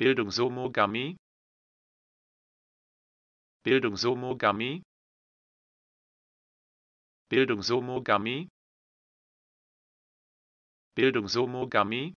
Bildungshomogamie Bildungshomogamie Bildungshomogamie Bildungshomogamie